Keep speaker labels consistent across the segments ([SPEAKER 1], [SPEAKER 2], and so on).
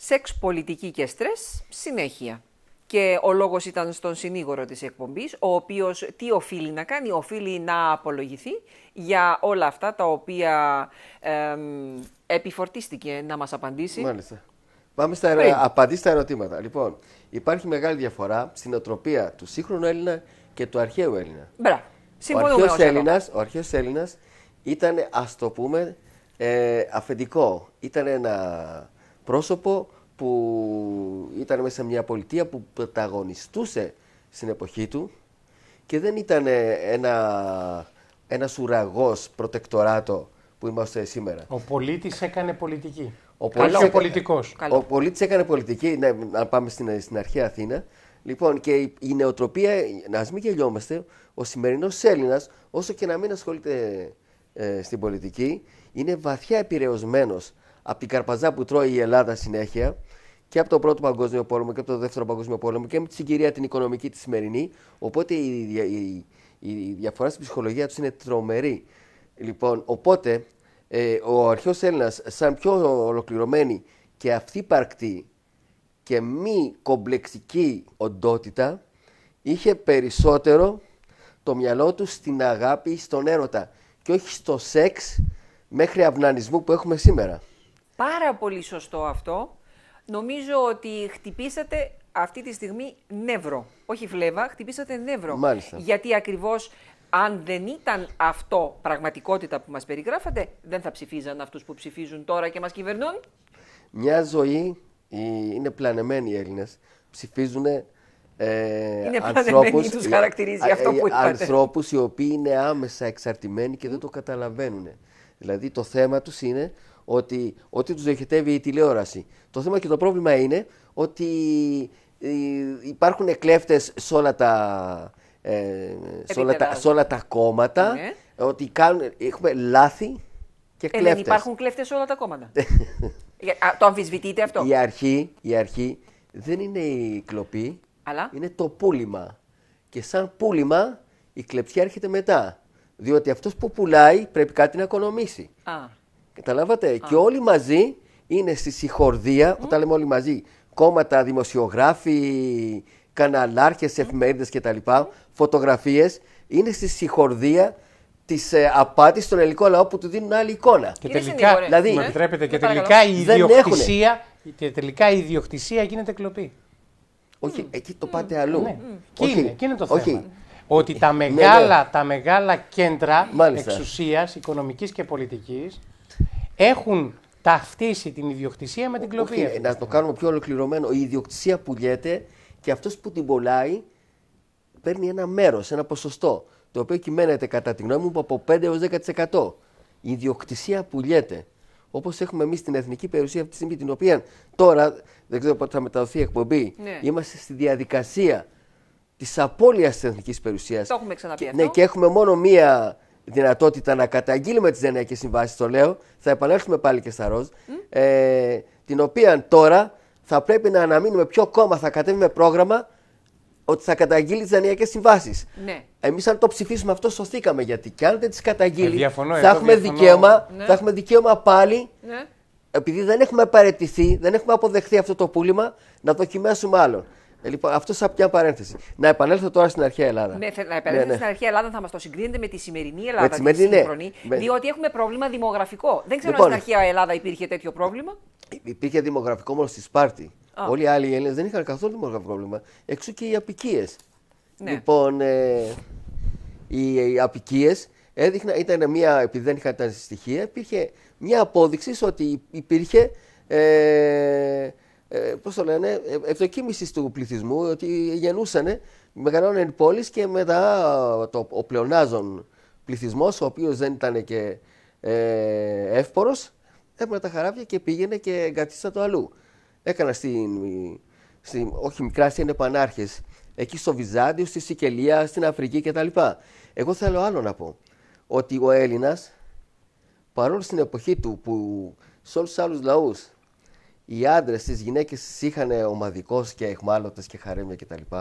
[SPEAKER 1] Σεξ, πολιτική και στρες, συνέχεια. Και ο λόγος ήταν στον συνήγορο της εκπομπής, ο οποίος τι οφείλει να κάνει, οφείλει να απολογηθεί για όλα αυτά τα οποία ε, επιφορτίστηκε να μας απαντήσει. Μάλιστα.
[SPEAKER 2] Πάμε στα ερω... στα ερωτήματα. Λοιπόν, υπάρχει μεγάλη διαφορά στην οτροπία του σύγχρονου Έλληνα και του αρχαίου Έλληνα. Μπράβο. Ο αρχαίος Έλληνα ήταν, ας το πούμε, ε, αφεντικό. Ήταν ένα πρόσωπο που ήταν μέσα σε μια πολιτεία που πρωταγωνιστούσε στην εποχή του και δεν ήταν ε, ένα, ένας ουραγός προτεκτοράτο που είμαστε σήμερα.
[SPEAKER 3] Ο πολίτης έκανε πολιτική. Ο πολίτης έκανε, πολιτικός.
[SPEAKER 1] Ο
[SPEAKER 2] πολίτης έκανε πολιτική, ναι, να πάμε στην, στην αρχαία Αθήνα. Λοιπόν, και η, νεοτροπία, να μην γελιόμαστε, ο σημερινός Έλληνας, όσο και να μην ασχολείται ε, στην πολιτική, είναι βαθιά επηρεωσμένος από την καρπαζά που τρώει η Ελλάδα συνέχεια και από τον Πρώτο Παγκόσμιο Πόλεμο και από τον Δεύτερο Παγκόσμιο Πόλεμο και με τη συγκυρία την οικονομική τη σημερινή. Οπότε η, η, η διαφορά στην ψυχολογία τους είναι τρομερή. Λοιπόν, οπότε ε, ο αρχαίος Έλληνας, σαν πιο ολοκληρωμένη και αυθύπαρκτη και μη κομπλεξική οντότητα, είχε περισσότερο το μυαλό του στην αγάπη, στον έρωτα και όχι στο σεξ μέχρι αυνανισμού που έχουμε σήμερα
[SPEAKER 1] πάρα πολύ σωστό αυτό. Νομίζω ότι χτυπήσατε αυτή τη στιγμή νεύρο. Όχι φλέβα, χτυπήσατε νεύρο. Μάλιστα. Γιατί ακριβώς αν δεν ήταν αυτό πραγματικότητα που μας περιγράφατε, δεν θα ψηφίζαν αυτούς που ψηφίζουν τώρα και μας κυβερνούν.
[SPEAKER 2] Μια ζωή είναι πλανεμένοι οι Έλληνες. Ψηφίζουν ε, είναι ανθρώπους, τους χαρακτηρίζει αυτό ε, που είπατε. Ανθρώπους οι οποίοι είναι άμεσα εξαρτημένοι και δεν το καταλαβαίνουν. Δηλαδή το θέμα τους είναι ότι, ότι τους διοχετεύει η τηλεόραση. Το θέμα και το πρόβλημα είναι ότι ε, υπάρχουν κλέφτες σε όλα τα, ε, σε τα, όλα τα κόμματα, ναι. ότι κάνουν, έχουμε λάθη και ε, Δεν ναι, υπάρχουν
[SPEAKER 1] κλέφτες σε όλα τα κόμματα. το αμφισβητείτε αυτό.
[SPEAKER 2] Η αρχή, η αρχή δεν είναι η κλοπή, Αλλά? είναι το πούλημα. Και σαν πούλημα η κλεψία έρχεται μετά. Διότι αυτός που πουλάει πρέπει κάτι να οικονομήσει. Α. Καταλάβατε. Και όλοι μαζί είναι στη συγχορδία, mm. όταν λέμε όλοι μαζί, κόμματα, δημοσιογράφοι, καναλάρχες, mm. εφημερίδες κτλ, Φωτογραφίε φωτογραφίες, είναι στη συγχορδία της ε, απάτης στον ελληνικό λαό που του δίνουν άλλη εικόνα. Και τελικά, δηλαδή, ναι. επιτρέπετε, ε, και τελικά, η ιδιοκτησία,
[SPEAKER 3] και τελικά η ιδιοκτησία γίνεται κλοπή. Όχι, εκεί το πάτε αλλού. Ναι. είναι, το θέμα. Ότι τα ναι, μεγάλα, ναι. Τα μεγάλα κέντρα εξουσίας, οικονομικής και πολιτικής, έχουν ταυτίσει την ιδιοκτησία με την κλοπή. Όχι, ε,
[SPEAKER 2] να το κάνουμε πιο ολοκληρωμένο. Η ιδιοκτησία πουλιέται και αυτός που την πουλάει παίρνει ένα μέρος, ένα ποσοστό, το οποίο κυμαίνεται κατά τη γνώμη μου από 5 έως 10%. Η ιδιοκτησία πουλιέται. Όπως έχουμε εμείς την εθνική περιουσία αυτή τη στιγμή, την οποία τώρα δεν ξέρω πότε θα μεταδοθεί η εκπομπή, ναι. είμαστε στη διαδικασία της απώλειας της εθνικής περιουσίας. Το
[SPEAKER 1] έχουμε ξαναπεί Ναι, και
[SPEAKER 2] έχουμε μόνο μία δυνατότητα να καταγγείλουμε τις δανειακέ συμβάσεις, το λέω. Θα επανέλθουμε πάλι και στα ροζ. Ε, την οποία τώρα θα πρέπει να αναμείνουμε ποιο κόμμα θα κατέβει με πρόγραμμα ότι θα καταγγείλει τις δανειακέ συμβάσεις. Ναι. Εμείς, αν το ψηφίσουμε αυτό, σωθήκαμε. Γιατί και αν δεν τις καταγγείλει, ε, διαφωνώ, θα, ε, έχουμε δικαίωμα, ναι. θα έχουμε δικαίωμα πάλι, ναι. επειδή δεν έχουμε παρετηθεί, δεν έχουμε αποδεχθεί αυτό το πούλημα, να δοκιμάσουμε άλλον. Ε, λοιπόν, αυτό σαν μια παρένθεση. Να επανέλθω τώρα στην αρχαία Ελλάδα. Ναι, να ναι, επανέλθω ναι. στην
[SPEAKER 1] αρχαία Ελλάδα, θα μας το συγκρίνετε με τη σημερινή Ελλάδα. Με τη σημερινή, ναι. σύγχρονη, Διότι έχουμε πρόβλημα δημογραφικό. Δεν ξέρω λοιπόν, αν στην αρχαία Ελλάδα υπήρχε τέτοιο πρόβλημα.
[SPEAKER 2] Ε, υπήρχε δημογραφικό μόνο στη Σπάρτη. Όλοι οι άλλοι Έλληνες δεν είχαν καθόλου δημογραφικό πρόβλημα. Εξού και οι απικίες. Ναι. Λοιπόν, ε, οι, οι απικίες ήταν μια, επειδή δεν είχαν τα στοιχεία, υπήρχε μια απόδειξη ότι υπήρχε. Ε, ε, πώς το λένε, ευδοκίμηση του πληθυσμού, ότι γεννούσανε, μεγαλώναν πόλεις και μετά το, ο πλεονάζων πληθυσμός, ο οποίος δεν ήταν και ε, εύπορος, έπαιρνε τα χαράβια και πήγαινε και εγκατίστα το αλλού. Έκανα στην, στην όχι μικρά είναι εκεί στο Βυζάντιο, στη Σικελία, στην Αφρική κτλ. Εγώ θέλω άλλο να πω, ότι ο Έλληνας, παρόλο στην εποχή του που σε όλους τους άλλους λαούς οι άντρες, τι γυναίκε είχαν ομαδικό και εχμάλωτες και χαρέμια κτλ.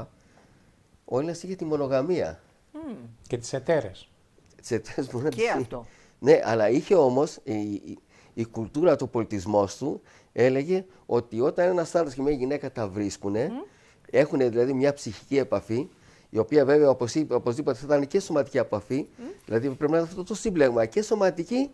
[SPEAKER 2] Ο Έλληνα είχε τη μονογαμία. Mm. Και τις εταίρε. Τι εταίρε μπορεί να Και αυτό. Ναι, αλλά είχε όμως η, η, κουλτούρα του πολιτισμός του έλεγε ότι όταν ένας άντρα και μια γυναίκα τα βρίσκουν, mm. έχουν δηλαδή μια ψυχική επαφή, η οποία βέβαια όπως είπε, οπωσδήποτε θα ήταν και σωματική επαφή, δηλαδή πρέπει να είναι αυτό το σύμπλεγμα και σωματική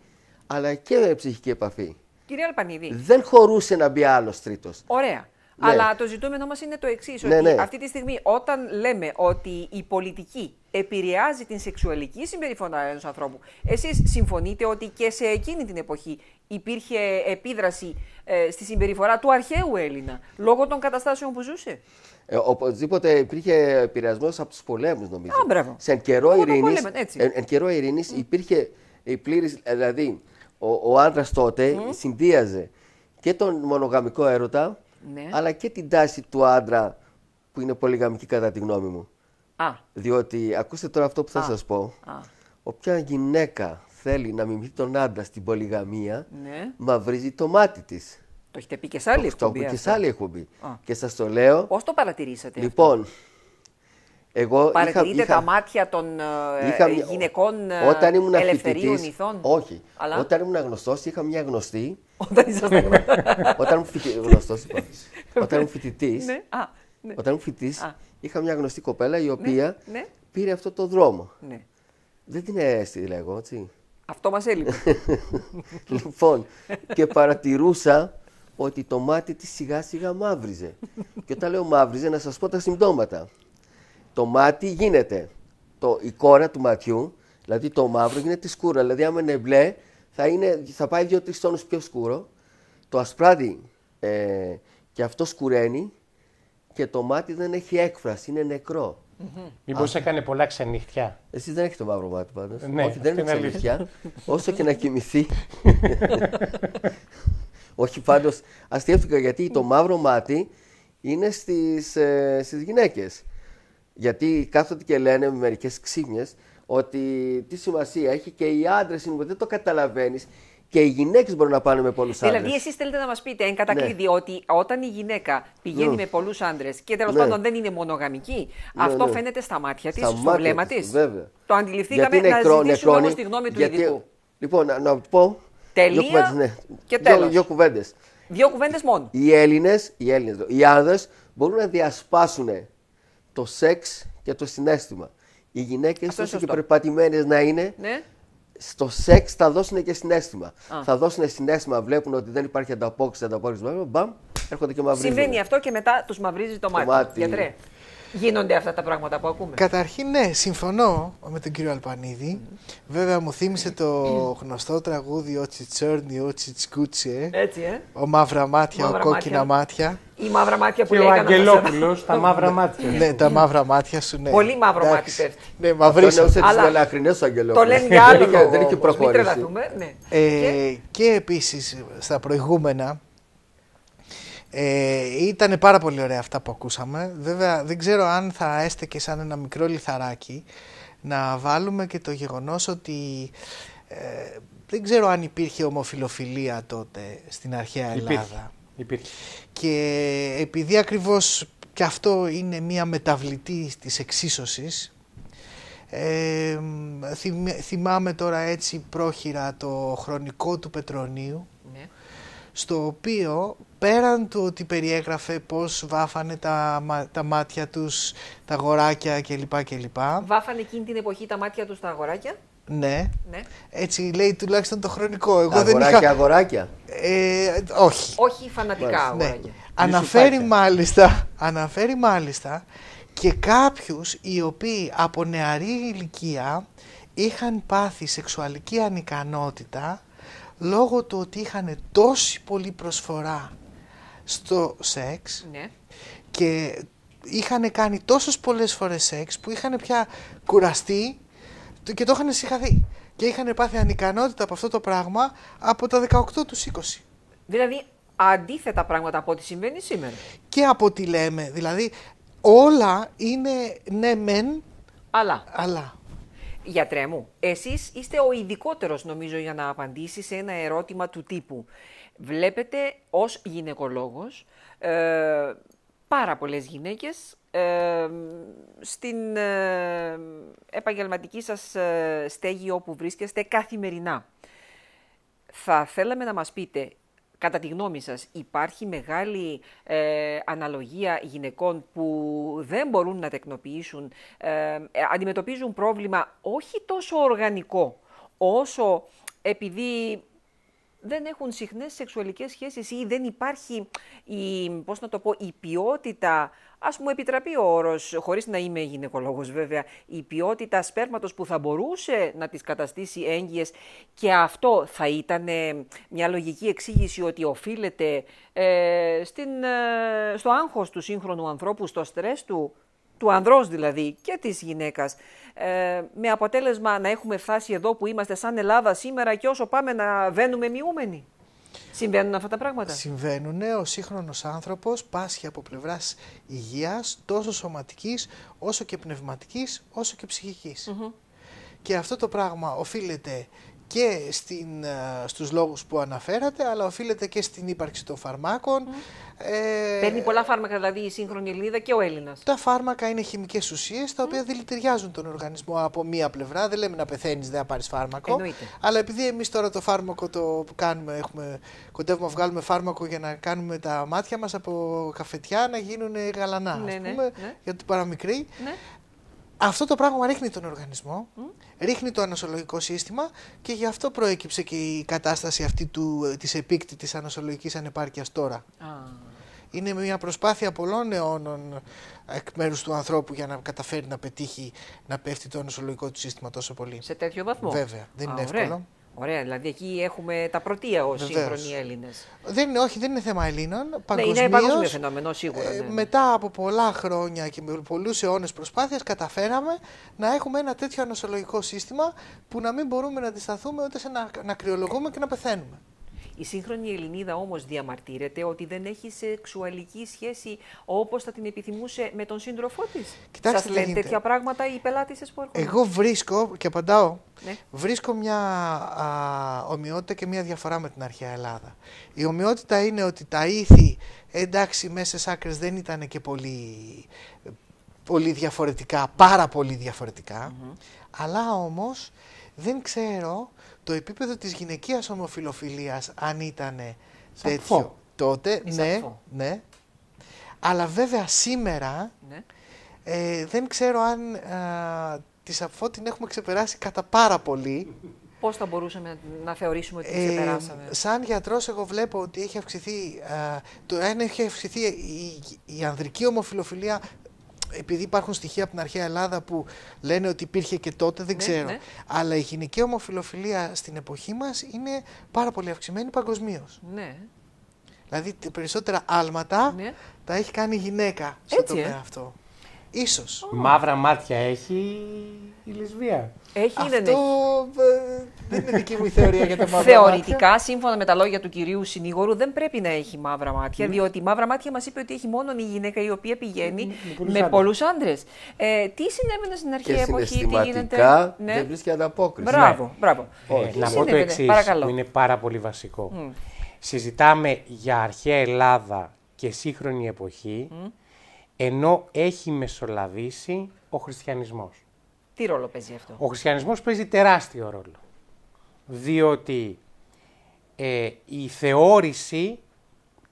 [SPEAKER 2] αλλά και ψυχική επαφή.
[SPEAKER 1] Κύριε Αλπανίδη. Δεν
[SPEAKER 2] χωρούσε να μπει άλλος τρίτος.
[SPEAKER 1] Ωραία. Ναι. Αλλά το ζητούμενο μας είναι το εξής. Ναι, ναι. αυτή τη στιγμή, όταν λέμε ότι η πολιτική επηρεάζει την σεξουαλική συμπεριφορά ενός ανθρώπου, εσείς συμφωνείτε ότι και σε εκείνη την εποχή υπήρχε επίδραση ε, στη συμπεριφορά του αρχαίου Έλληνα λόγω των καταστάσεων που ζούσε.
[SPEAKER 2] Ε, οπωσδήποτε υπήρχε επηρεασμός από τους πολέμους, νομίζω. Α, σε εν καιρό ειρήνης υπήρχε η πλήρης. Δηλαδή, ο, ο άντρας τότε mm. συνδύαζε και τον μονογαμικό έρωτα, ναι. αλλά και την τάση του άντρα που είναι πολυγαμική κατά τη γνώμη μου. Α. Διότι, ακούστε τώρα αυτό που θα Α. σας πω. Όποια γυναίκα θέλει να μιμηθεί τον άντρα στην πολυγαμία, ναι. μα βρίζει το μάτι της.
[SPEAKER 1] Το έχετε πει και σε άλλη εκπομπή. Το, έχω πει και σε
[SPEAKER 2] Και σας το λέω. Πώς το
[SPEAKER 1] παρατηρήσατε
[SPEAKER 2] Λοιπόν, εγώ Παρατηρείτε είχα, τα μάτια των ε, γυναικών ε, όταν ελευθερίων ηθών. Όχι. Όταν ήμουν γνωστός, είχα μια γνωστή. Όταν ήσασταν γνωστός. όταν ήμουν φοιτη... Όταν ήμουν φοιτητής. Ναι, ναι. Όταν είχα μια γνωστή κοπέλα η ναι, οποία ναι. πήρε αυτό το δρόμο. Δεν την έστειλε εγώ, έτσι.
[SPEAKER 1] Αυτό μας έλειπε.
[SPEAKER 2] λοιπόν, και παρατηρούσα ότι το μάτι της σιγά σιγά μαύριζε. και όταν λέω μαύριζε, να σας πω τα συμπτώματα το μάτι γίνεται. Το, η κόρα του ματιού, δηλαδή το μαύρο, γίνεται σκούρο. Δηλαδή, άμα είναι μπλε, θα, είναι, θα πάει δύο-τρει τόνους πιο σκούρο. Το ασπράδι ε, και αυτό σκουραίνει και το μάτι δεν έχει έκφραση, είναι νεκρό. Mm-hmm. Μήπως
[SPEAKER 3] έκανε πολλά ξενύχτια.
[SPEAKER 2] Εσύ δεν έχεις το μαύρο μάτι πάντως. Ναι, Όχι, δεν είναι ξενύχτια. όσο και να κοιμηθεί. Όχι πάντως, αστείευτηκα γιατί το μαύρο μάτι είναι στις στις ε, γυναίκες. Γιατί κάθονται και λένε με μερικές ξύμιε ότι τι σημασία έχει και οι άντρες είναι που δεν το καταλαβαίνεις και οι γυναίκες μπορούν να πάνε με πολλούς άντρε. Δηλαδή,
[SPEAKER 1] εσείς θέλετε να μας πείτε εν κατακλείδη ναι. ότι όταν η γυναίκα πηγαίνει ναι. με πολλούς άντρες και τέλος ναι. πάντων δεν είναι μονογαμική, ναι, αυτό ναι. φαίνεται στα μάτια της, στο βλέμμα της.
[SPEAKER 2] Το αντιληφθήκαμε να ζητήσουμε όμω τη γνώμη του γιατί... ειδικού. Λοιπόν, να, να πω.
[SPEAKER 1] Τελεία δύο κουβέντες, ναι.
[SPEAKER 2] και τέλος. Δύο, κουβέντες.
[SPEAKER 1] Δύο κουβέντες μόνο.
[SPEAKER 2] Οι Έλληνες, οι, οι άντρε μπορούν να διασπάσουν το σεξ και το συνέστημα. Οι γυναίκες, όσο και περπατημένες να είναι, ναι. στο σεξ θα δώσουν και συνέστημα. Α. Θα δώσουν συνέστημα, βλέπουν ότι δεν υπάρχει ανταπόκριση, ανταπόκριση. Μπαμ,
[SPEAKER 1] έρχονται και μαυρίζουν. Συμβαίνει αυτό και μετά τους μαυρίζει το μάτι. Το μάτι. Γιατρέ. Γίνονται αυτά τα πράγματα που ακούμε.
[SPEAKER 4] Καταρχήν, ναι, συμφωνώ με τον κύριο Αλπανίδη. Βέβαια, μου θύμισε το γνωστό τραγούδι Ο Τσιτσέρνι, Ο Τσιτσκούτσιε. Έτσι, ε. Ο Μαύρα Μάτια, Ο Κόκκινα Μάτια. μάτια.
[SPEAKER 1] Η μαύρα μάτια που λέει. Ο Αγγελόπουλο, τα μαύρα μάτια. Ναι, τα μαύρα
[SPEAKER 4] μάτια σου, ναι. Πολύ μαύρο μάτι πέφτει. Ναι, Αλλά Το λένε για άλλο Δεν έχει ναι. ε, Και επίσης στα προηγούμενα ε, ήταν πάρα πολύ ωραία αυτά που ακούσαμε. Βέβαια δεν ξέρω αν θα έστεκε σαν ένα μικρό λιθαράκι να βάλουμε και το γεγονός ότι ε, δεν ξέρω αν υπήρχε ομοφιλοφιλία τότε στην αρχαία Ελλάδα. Υπήρχε. Και επειδή ακριβώς και αυτό είναι μια μεταβλητή της εξίσωσης, ε, θυμάμαι τώρα έτσι πρόχειρα το χρονικό του Πετρονίου, ναι. στο οποίο πέραν του ότι περιέγραφε πώς βάφανε τα, τα μάτια τους, τα αγοράκια κλπ.
[SPEAKER 1] Βάφανε εκείνη την εποχή τα μάτια τους τα αγοράκια. Ναι. ναι.
[SPEAKER 4] Έτσι λέει τουλάχιστον το χρονικό. Εγώ αγοράκια, αγοράκια. Ε, όχι.
[SPEAKER 1] Όχι φανατικά ναι. αγοράκια. Ναι. Αναφέρει
[SPEAKER 4] μάλιστα, αναφέρει μάλιστα και κάποιους οι οποίοι από νεαρή ηλικία είχαν πάθει σεξουαλική ανικανότητα λόγω του ότι είχαν τόση πολλή προσφορά στο σεξ ναι. και είχαν κάνει τόσες πολλές φορές σεξ που είχαν πια κουραστεί και το είχαν συγχαθεί. Και είχαν πάθει ανικανότητα από αυτό το πράγμα από τα 18 του 20.
[SPEAKER 1] Δηλαδή αντίθετα πράγματα από ό,τι συμβαίνει σήμερα.
[SPEAKER 4] Και από ό,τι λέμε. Δηλαδή όλα είναι ναι μεν, αλλά. αλλά.
[SPEAKER 1] Γιατρέ μου, εσείς είστε ο ειδικότερος νομίζω για να απαντήσεις σε ένα ερώτημα του τύπου βλέπετε ως γυναικολόγος ε, πάρα πολλές γυναίκες ε, στην ε, επαγγελματική σας ε, στέγη όπου βρίσκεστε καθημερινά. Θα θέλαμε να μας πείτε, κατά τη γνώμη σας, υπάρχει μεγάλη ε, αναλογία γυναικών που δεν μπορούν να τεκνοποιήσουν, ε, αντιμετωπίζουν πρόβλημα όχι τόσο οργανικό, όσο επειδή δεν έχουν συχνές σεξουαλικές σχέσεις ή δεν υπάρχει η, πώς να το πω, η ποιότητα, ας μου επιτραπεί ο όρος, χωρίς να είμαι γυναικολόγος βέβαια, η ποιότητα σπέρματος που θα μπορούσε να τις καταστήσει έγκυες και αυτό θα ήταν ε, μια λογική εξήγηση ότι οφείλεται ε, στην, ε, στο άγχος του σύγχρονου ανθρώπου, στο στρες του του ανδρός δηλαδή και της γυναίκας, ε, με αποτέλεσμα να έχουμε φτάσει εδώ που είμαστε σαν Ελλάδα σήμερα και όσο πάμε να βαίνουμε μειούμενοι. Συμβαίνουν αυτά τα πράγματα.
[SPEAKER 4] Συμβαίνουν. Ο σύγχρονος άνθρωπος πάσχει από πλευράς υγείας τόσο σωματικής, όσο και πνευματικής, όσο και ψυχικής. Και αυτό το πράγμα οφείλεται και στην, ε, στους λόγους που αναφέρατε, αλλά οφείλεται και στην ύπαρξη των φαρμάκων.
[SPEAKER 1] Ε, Παίρνει πολλά φάρμακα, δηλαδή η σύγχρονη Ελληνίδα και ο Έλληνας.
[SPEAKER 4] Τα φάρμακα είναι χημικές ουσίες τα οποία mm. δηλητηριάζουν τον οργανισμό από μία πλευρά. Δεν λέμε να πεθαίνεις, δεν πάρεις φάρμακο. Εννοείται. Αλλά επειδή εμείς τώρα το φάρμακο το κάνουμε, έχουμε, κοντεύουμε να βγάλουμε φάρμακο για να κάνουμε τα μάτια μας από καφετιά να γίνουν γαλανά, ναι, ναι πούμε, ναι, για παραμικρή. Ναι. Αυτό το πράγμα ρίχνει τον οργανισμό, ρίχνει το ανοσολογικό σύστημα και γι' αυτό προέκυψε και η κατάσταση αυτή του, ε, της επίκτητης ανοσολογικής ανεπάρκειας τώρα. Είναι μια προσπάθεια πολλών αιώνων ε, εκ μέρους του ανθρώπου για να καταφέρει να πετύχει να πέφτει το ανοσολογικό του σύστημα τόσο πολύ. Σε τέτοιο βαθμό. Βέβαια, δεν είναι εύκολο.
[SPEAKER 1] Ωραία, δηλαδή εκεί έχουμε τα πρωτεία ως σύγχρονοι Έλληνες.
[SPEAKER 4] Δεν είναι, όχι, δεν είναι θέμα Ελλήνων. Παγκοσμίως, ναι, είναι παγκόσμιο
[SPEAKER 1] φαινόμενο σίγουρα. Ε, ναι, ναι.
[SPEAKER 4] μετά από πολλά χρόνια και με πολλούς αιώνες προσπάθειας, καταφέραμε να έχουμε ένα τέτοιο ανοσολογικό σύστημα που να μην μπορούμε να αντισταθούμε ούτε σε να, να κρυολογούμε και να πεθαίνουμε.
[SPEAKER 1] Η σύγχρονη Ελληνίδα όμως διαμαρτύρεται ότι δεν έχει σεξουαλική σχέση όπως θα την επιθυμούσε με τον σύντροφό της. Κοιτάξτε, λένε τέτοια πράγματα οι σας που έρχονται. Εγώ
[SPEAKER 4] βρίσκω και απαντάω, ναι. βρίσκω μια α, ομοιότητα και μια διαφορά με την αρχαία Ελλάδα. Η ομοιότητα είναι ότι τα ήθη εντάξει μέσα σε άκρες δεν ήταν και πολύ πολύ διαφορετικά, πάρα πολύ αλλά όμως δεν ξέρω το επίπεδο της γυναικείας ομοφιλοφιλίας αν ήταν τέτοιο τότε, ναι, ναι. Αλλά βέβαια σήμερα ναι. ε, δεν ξέρω αν α, τη την έχουμε ξεπεράσει κατά πάρα πολύ.
[SPEAKER 1] Πώς θα μπορούσαμε να θεωρήσουμε ότι την ε, ξεπεράσαμε. Ε,
[SPEAKER 4] σαν γιατρός εγώ βλέπω ότι έχει αυξηθεί, το ένα έχει αυξηθεί η, η ανδρική ομοφιλοφιλία επειδή υπάρχουν στοιχεία από την αρχαία Ελλάδα που λένε ότι υπήρχε και τότε, δεν ναι, ξέρω. Ναι. Αλλά η γυναική ομοφιλοφιλία στην εποχή μας είναι πάρα πολύ αυξημένη παγκοσμίως. Ναι. Δηλαδή περισσότερα άλματα ναι. τα έχει κάνει η γυναίκα στο Έτσι, ε? τομέα ε? αυτό. Ίσως. Μαύρα
[SPEAKER 3] μάτια έχει η λεσβία. Έχει Αυτό δεν
[SPEAKER 1] είναι δική μου η θεωρία για τα μαύρα Θεωρητικά, σύμφωνα με τα λόγια του κυρίου συνήγορου, δεν πρέπει να έχει μαύρα μάτια, ναι. διότι η μαύρα μάτια μας είπε ότι έχει μόνο η γυναίκα η οποία πηγαίνει με πολλού άντρε. Ε, τι συνέβαινε στην αρχαία εποχή, τι γίνεται. Ναι. Δεν βρίσκει ανταπόκριση. Μπράβο, ναι. μπράβο. να πω το εξής,
[SPEAKER 2] που
[SPEAKER 3] είναι πάρα πολύ βασικό. Συζητάμε για αρχαία Ελλάδα και σύγχρονη εποχή, ενώ έχει μεσολαβήσει ο χριστιανισμός.
[SPEAKER 1] Τι ρόλο παίζει αυτό. Ο
[SPEAKER 3] χριστιανισμός παίζει τεράστιο ρόλο διότι ε, η θεώρηση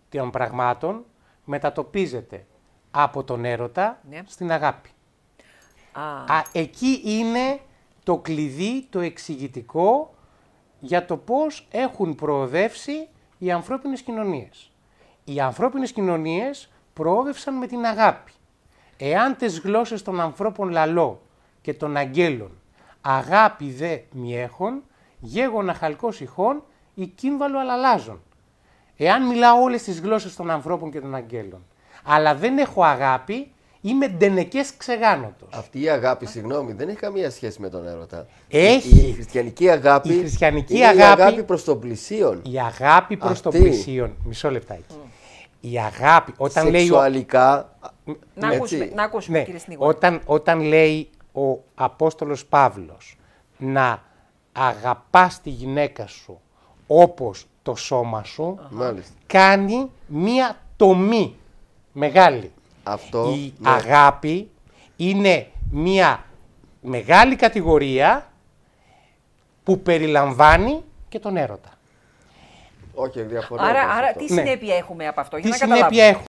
[SPEAKER 3] των πραγμάτων μετατοπίζεται από τον έρωτα ναι. στην αγάπη. Α. εκεί είναι το κλειδί, το εξηγητικό για το πώς έχουν προοδεύσει οι ανθρώπινες κοινωνίες. Οι ανθρώπινες κοινωνίες προόδευσαν με την αγάπη. Εάν τις γλώσσες των ανθρώπων λαλό και των αγγέλων αγάπη δε μιέχον γέγονα χαλκός ηχών ή κύμβαλο αλαλάζων. Εάν μιλάω όλες τις γλώσσες των ανθρώπων και των αγγέλων, αλλά δεν έχω αγάπη, Είμαι ντενεκές ξεγάνωτος.
[SPEAKER 2] Αυτή η αγάπη, συγγνώμη, δεν έχει καμία σχέση με τον έρωτα. Έχει. Η χριστιανική αγάπη. Η χριστιανική είναι αγάπη. Η αγάπη προς τον πλησίον. Η αγάπη προς τον πλησίον. Μισό λεπτάκι. Mm. Η αγάπη.
[SPEAKER 3] Όταν Σεξουαλικά. Λέει ο... Να ακούσουμε, να ακούσουμε ναι. κύριε Όταν, όταν λέει ο Απόστολος Παύλος να αγαπάς τη γυναίκα σου όπως το σώμα σου, κάνει μία τομή μεγάλη. Αυτό, Η ναι. αγάπη είναι μία μεγάλη κατηγορία που περιλαμβάνει και
[SPEAKER 2] τον έρωτα. Όχι,
[SPEAKER 3] διαφορετικά. Άρα, τι ναι.
[SPEAKER 1] συνέπεια έχουμε από αυτό, για τι να συνέπεια